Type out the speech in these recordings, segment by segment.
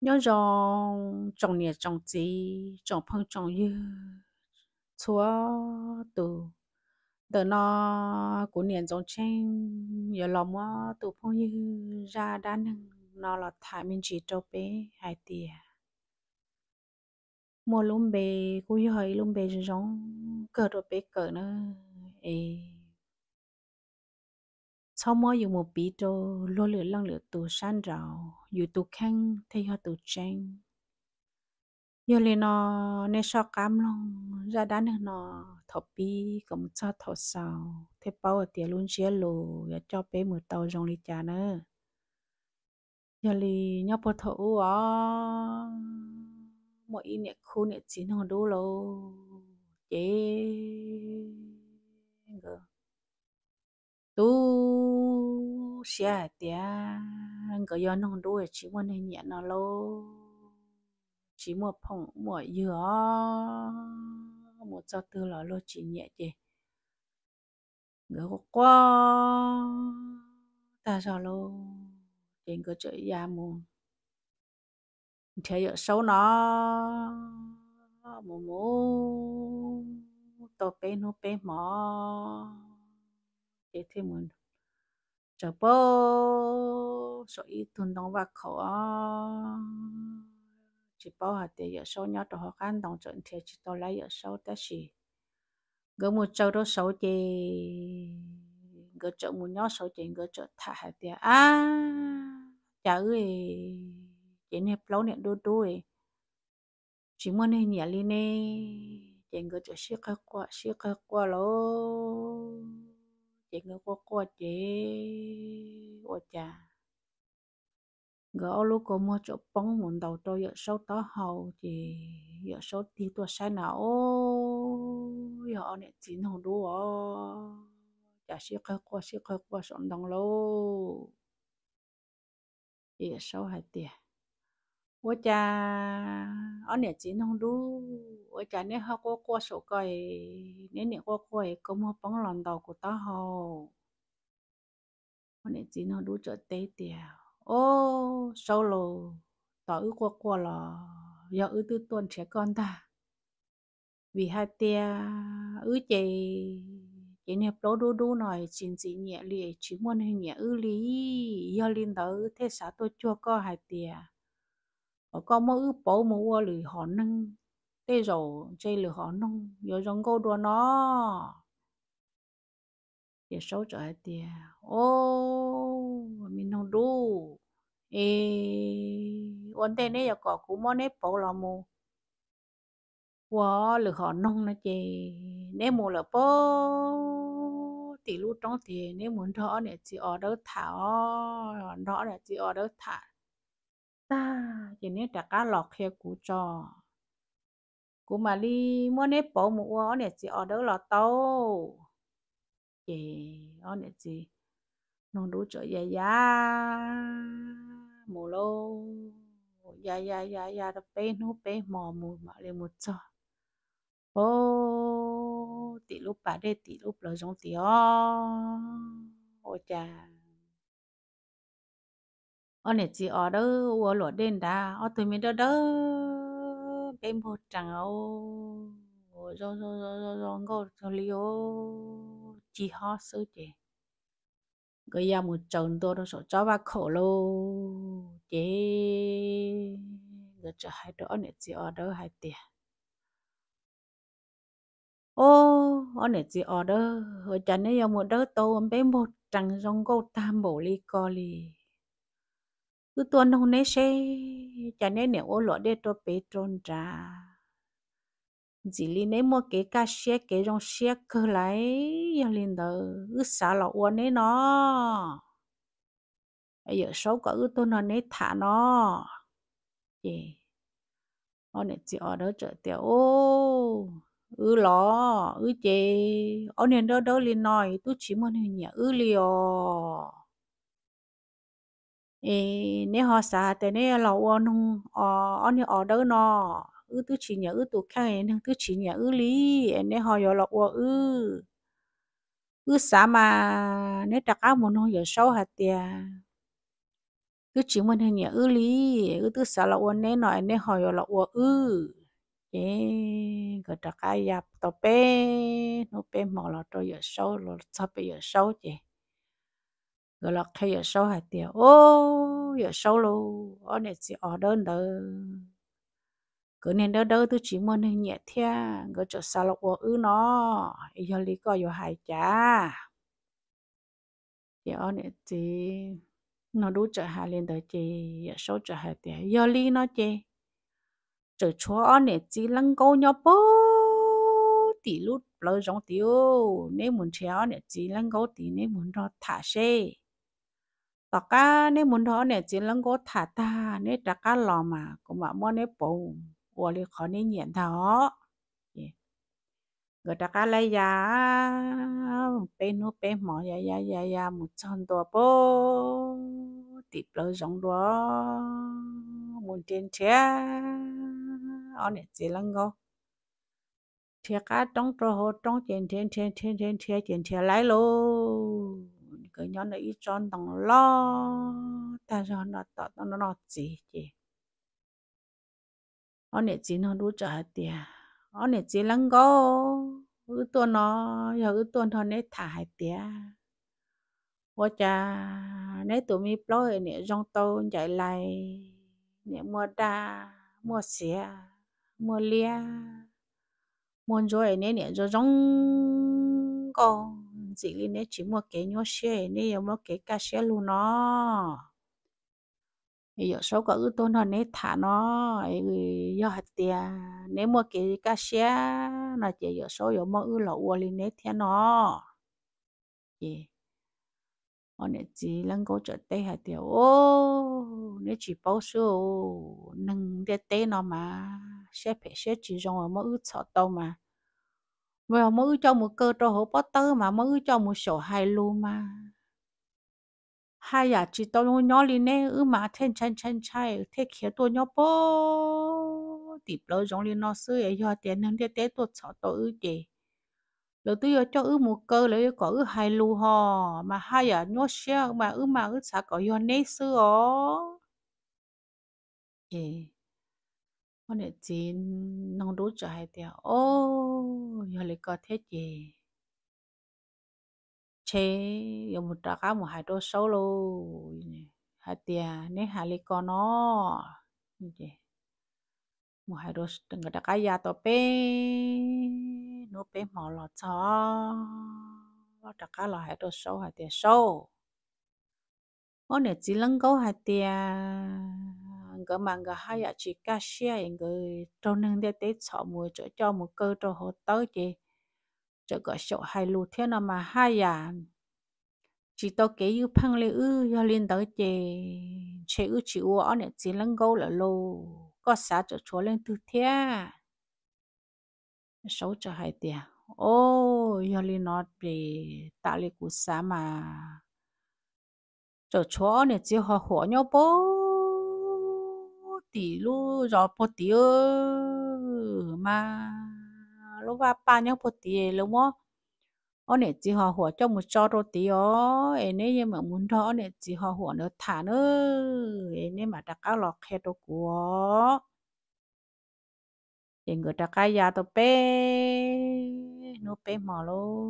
nhớ rong trồng nè trồng gì trồng phong trồng như chúa từ từ nó của niệm giống trên giờ lòng á từ phong như ra đá nâng nó là thải mình chỉ trâu bé hai tia mua lúm bề cũng như hơi lúm bề giống cờ rồi bé cờ nữa ấy sau mỗi dùng một bí đồ lô lửa lăng lửa tù san rào dù tù khăn thay họ tù tranh giờ lên nó nên so cam long ra đá nữa nó thọ bi cầm cho thọ sao thế bao ở tiền luôn chia lô và cho bé mượn tàu rong đi chả nè, giờ lì nhau bỏ thọ ó mọi nẹt khu nẹt chín hồ đô lâu lô xia à, tia có gió nông đuôi chỉ muốn nên nhẹ nó lô chỉ mua phòng mua dừa một cho tư là lô chỉ nhẹ chị ngỡ qua ta sao lô trên cơ chữ gia mù thế giờ xấu nó mù mù to bên nó bên mỏ để thêm muốn cho bơ, số ít tuần đồng và khẩu, chỉ bảo hạt để giờ sau nhau cho họ khăn đồng trận thì chỉ tao lấy giờ sau ta chỉ gỡ một châu đó sáu chị gỡ chợ một nhau sáu chị gỡ chợ thả hạt để à chả ơi chị này lâu này đôi đôi chỉ muốn này nhà lên nè, chị gỡ chợ xí cái quả xí cái quả lâu chị ngờ qua qua chị qua cha, gỡ lúc có mua chỗ bóng muốn đầu tôi giờ sâu tó hầu chị, giờ sâu tí tôi sai nào ô giờ này chín nó đủ ó chả xí khơi qua xí khơi qua sọn đồng lâu giờ sâu hai tiền ủa 我家 ở nhà chỉ nông đu ở cha nếu họ có qua số coi nếu nhà có coi cũng họ bóng lòng đầu của ta họ ở nhà chỉ nông đu cho tế tiều ô sau lô tỏ ư qua qua là do ư tư tuần trẻ con ta vì hai tia ư chị chị nhập lô đu đu nói chuyện gì nhẹ lì chỉ muốn hay nhẹ ư lý do linh đó thế xã tôi chưa có hai tia Ờ, có mơ ư bố mơ ua họ nâng tê rổ chê lì họ nâng yếu dòng gô đùa nó để sâu trở lại ô mình không đủ ê ổn tên ấy có cú mơ nếp bố là mù quá lì họ nâng nó chê nế mù là bố tỷ lúc trong thì nếu muốn rõ để chị ở đâu thả rõ để chị ở đâu thả ta chỉ nên đặt cá lọt khe cú trò cú mà đi mua nè bỏ mua ô nè chị ở đâu lọt tàu chị ô nè chị nó đủ chỗ ya ya mù lô ya ya ya ya đó bé nó bé mò mù mà lên một trò ô tị lúc bà đây tị lúc là giống tị ô ôi chà ở nè chị ở đó ở lúa đen đã ở tụi mình đó đó cái một chẳng ô rồi rồi rồi rồi rồi ngô rồi liu chị họ sư chị cái nhà một chồng tôi đó sợ cho ba khổ lô chị rồi cho hai đứa nè chị ở đó hai tiền ô ở nè chị ở đó ở chân nãy giờ một đứa tôi bé một chẳng rong cô tam bổ ly co ly cứ tuần nông nế xe chả nế nè ô lọ đê tô bê trôn trà dì lì nế mua kế ca xe kế rong xe cơ lại yà lên đờ ư xả lọ ô nế nó bây giờ xấu có ư tô nó nế thả nó gì ô nè chị ở đó trở tiểu ô ư lọ ư chê ô nè đó đó liền nói tôi chỉ muốn hình nhà ư liò ê nếu họ xả thì nếu lẩu ăn không ở ăn ở đâu nó ư tu chỉ nhớ ư tu khác ấy nhưng tu chỉ nhớ ư lý nếu họ giờ lẩu ư ư xả mà nếu đặt áo muốn không giờ sâu hạt tiền tu chỉ mình hình nhớ ư lý ư tu xả lẩu ăn nếu nói nếu họ giờ lẩu ư ê cái đặt áo yap tope bé nó bé mỏ là cho giờ sâu rồi sắp giờ sâu chứ rồi là khi giờ sâu hạt tiền ô giờ sâu luôn ở này chỉ ở đơn đó cứ nên đó đó tôi chỉ muốn nên nhẹ thea rồi cho sao lộc ư nó giờ lý có giờ hại chả giờ ở này chỉ nó đủ cho hà lên tới chị giờ sâu cho hạt tiền giờ lý nó chị trở chúa ở này chỉ lăng câu nhau bố tỷ lút lâu giống tiêu nếu muốn chéo này chỉ lăng câu tỷ nếu muốn nó thả xe tọ cá nếu muốn đó nè chỉ lăng cố thả ta nếu trả cá lò mà cũng mà mua nếu bù ủa li khó nên nhận đó người ta cá lấy giá bé nó bé mỏ ya ya ya ya một trăm đô bố tiếp lời giống đó muốn tiền chia ở nè chỉ lăng cố thiệt cá trong trò hồ trong tiền tiền tiền tiền tiền tiền tiền lấy luôn cái nhóm này ít tròn đồng lo ta cho nó tỏ nó nó gì gì ở nè chỉ nó đủ trả tiền ở nè chỉ lăng go ư tuần nó giờ ư tuần thôi nè thả hai tiền quá cha nè tụi mi ploi nè rong tô chạy lại nè mua đa mua xe mua lia mua rồi nè nè rồi rong con chỉ li nè chỉ mua cái nhau xe nè yêu mua cái cá xe luôn nó giờ số có ưu tôn nó nè thả nó giờ hạt tiền nè mua cái cá xe là chỉ giờ số giờ mua ưu lậu li nè thế nó gì họ nè chỉ lăng cố trở tay hạt tiền ô nè chỉ bao số nâng để tay nó mà xe phải xe chỉ dùng mua ưu sợ tao mà mà mới cho một cơ cho hổ bó tơ mà mới cho một sổ hai lô mà hai à chỉ tao nhỏ lên nè ư mà thêm chân chân chai thế kia tôi nhỏ bó thì lỡ giống lên nó xưa ấy cho tiền nên thế tôi sợ tôi ư chị lỡ tôi giờ cho ư một cơ lỡ có ư hai lô hò mà hai à nhỏ xe mà ư mà ư sao có yo nè xưa ó 我哋只弄到就係掉哦，原來個天氣，切有冇大家冇係多收咯，係掉你係你個喏，呢冇係多等個大家呀到邊，攞邊冇落咗，我大家落係多收係掉收，我哋只能夠係掉。ngỡ mà ngỡ hai ạ chỉ cá xe ngỡ trong nâng để tế sọ mùa chỗ cho một cơ cho hồ tới chị chỗ gọi chỗ hai lù thế nào mà hai ạ chỉ tao kể như phăng lê ư do lên tới chị chị ư chị u ó nè chỉ lăng gấu là lô có xả cho chỗ lên từ thế xấu cho hai tiền ô do lên nó bị tạo lê cú xả mà chỗ chỗ nè chỉ họ hổ nhau bố tỷ lu gió bột tỷ ơ mà lúc va ba nhau bột tỷ lúc mó ở nè chỉ họ hùa cho một cho rồi tỷ ó em nè nhưng mà muốn đó nè chỉ họ hùa nữa thả nữa em nè mà đặt áo lọt khe đồ của thì người đặt cái giá tao bé nó bé mỏ lô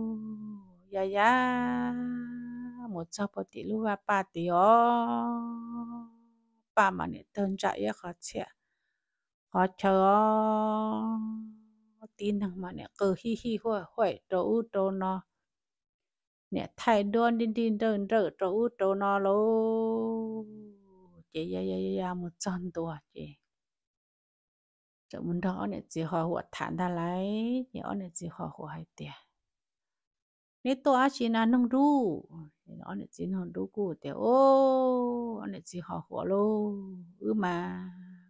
ya ya một cho bột tỷ lúc va ba tỷ ơ ba mà nè thân chạy ya khó chè khó chờ tin thằng mà nè cứ hi hi hoa hoài trâu trâu nó nè thay đoan đi đi đơn rỡ trâu trâu nó lô chị ya ya ya một trăm tuổi chị chỗ muốn đó nè chỉ họ hoạt thản ra lấy nhớ nè chỉ họ hoạt tiền nếu tôi ăn chỉ là nông ru nó là chỉ nông ru của thì ô nó chỉ họ họ lô ư mà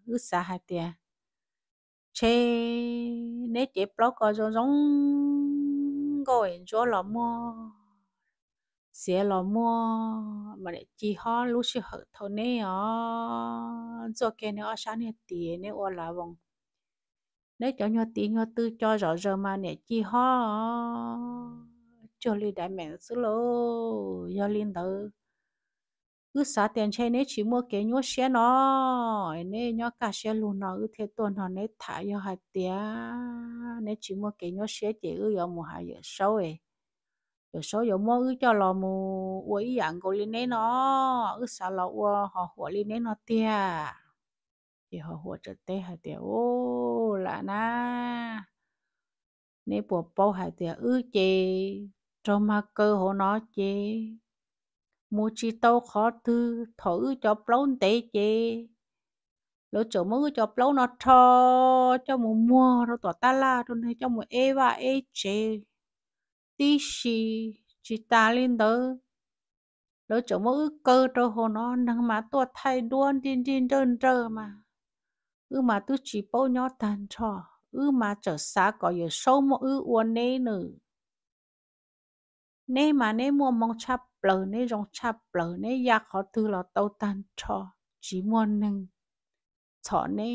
ư xa hai tia chê nếu chỉ blog có giống giống gọi cho là mua sẽ là mua mà để chỉ họ lúc sẽ hợp thôi nè ó cho cái ở sáng nè tiền nè ô là vòng nếu cho nhau tiền nhau tư cho rõ ràng mà nè chỉ họ cho li đại mẹ xứ lô do linh tử cứ xả tiền chơi nế chỉ mua cái nhúa xe nó nế nhó cả xe luôn nó cứ thế tuần họ nế thả vô hạt tía nế chỉ mua cái nhúa xe chỉ ư vô mù hạt giờ sâu ấy giờ sâu giờ mua ư cho lò mù ua ý dạng của linh nế nó ư xả lò ua họ hùa linh nế nó tía thì họ hùa trở tê hạt tía ô là na nế bùa bao hai tía ư chê cho mà cơ hồ nó chê mua chi tao khó thư thử cho plón tế chê lỡ chỗ mới cho plón nó cho cho mua mua nó tỏ ta la rồi này cho mua e và e chê tí xì chỉ ta lên đó lỡ chỗ mới cơ cho hồ nó nâng mà tôi thay đuôn điên điên đơn trơ mà ư mà tôi chỉ bao nhỏ tàn trò ư mà trở xa có giờ sâu mà ư uốn nê nữa nè mà nè mua mong chắp bờ, nè rong chắp bờ, nè ya khó tư là tàu tan cho chỉ mua nâng chọ nè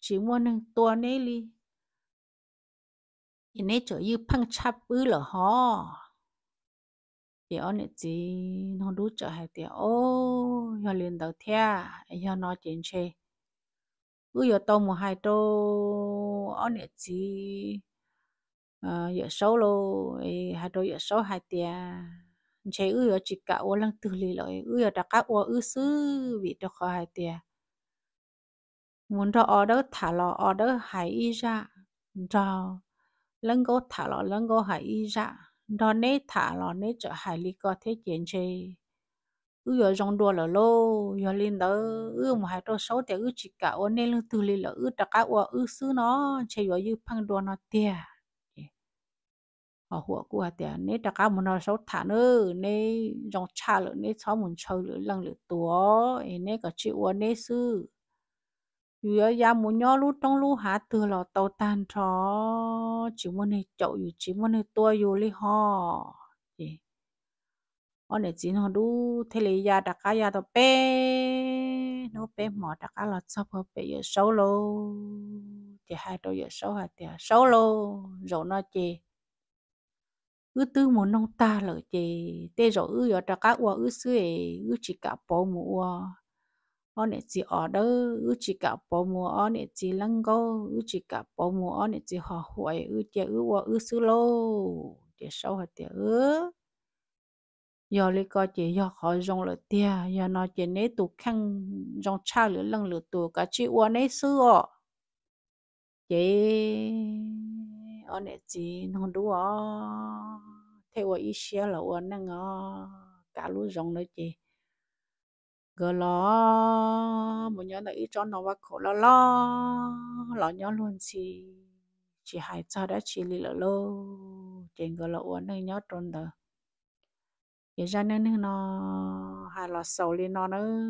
chỉ mua nâng tua nè li nè chỗ như phăng chắp ư là họ thì ông nè chỉ nó đủ cho hai tiền ô giờ liền đầu thea giờ nói chuyện chê ư giờ tàu một hai tô ông này chỉ Ờ, giờ xấu lô hà đồ giờ xấu hai tia chế ư ở chỉ cả ô lăng từ lì lợi ư ở đặc cá ô ư xứ bị đặc khó hai tia muốn đó ở đó thả lò ở đó hải y ra đó lăng gô thả lò lăng gô hải y ra đó nế thả lò nế chợ hai lì có thế chuyện chế ư ở dòng đùa lò lô giờ lên đó ư mà hai đồ xấu tia ư chỉ cả ô nê lăng từ lì lợi ư đặc cá ô ư xứ nó chế giờ ư phăng đùa nó tia họ ờ, hùa của tiền nếu đặc cao muốn nó sáu thả nữa nếu dòng cha lửa nếu sáu muốn chơi lửa lăng lửa tua nếu có chịu ở nếu sư vừa ra muốn nhớ lúc trong lúc hạ từ lò tàu tan cho chỉ muốn này chậu dù chỉ muốn này tua dù li ho gì con này chỉ nó đu, thế là ya đặc cao ya tàu bé nó bé mỏ đặc cao là sao mà bé giờ sáu lô thì hai đôi giờ sáu hạt thì sáu lô rồi nó chê ư tư muốn nông ta lỡ chê tê rồi ư giờ trà cá ua ư sư ê ư chỉ cả bó mù ua ó nè chỉ ở đó ư chỉ cả bó mù ó nè chỉ lăng gô ư chỉ cả bó mù ó nè chỉ họ huệ ư chê ư ua ư sư lô chê sâu hạt tê ư giờ lấy coi chê giờ khỏi rong lỡ tê giờ nó chê nế tù khăn rong cha lỡ lăng lỡ tù cả chị ua nế sư ọ chê ở ờ, nè chị nó đua theo ý xe là ở năng ngó cả lũ rong nữa chị gờ lo một nhớ là ít cho nó và khổ lo lo lo nhớ luôn chị chị hai cha đã chị lì lợ lô chị gờ lo ở năng nhớ trôn đó giờ ra nên nó hay là sầu lên nó nữa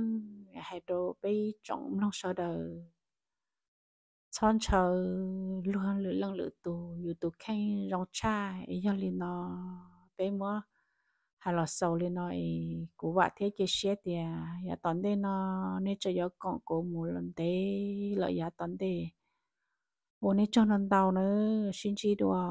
hay đồ bị trọng nó sợ đời chọn chờ luôn lựa lần lựa tù dù tù khen rong cha do liền nó bé mua hà lọ sầu liền nó cú vợ thế kia xe thì ya tòn đây nó nên cho gió con cố mù lần tế lợi ya tòn đây ô nên cho nó tàu nữa xin chi đùa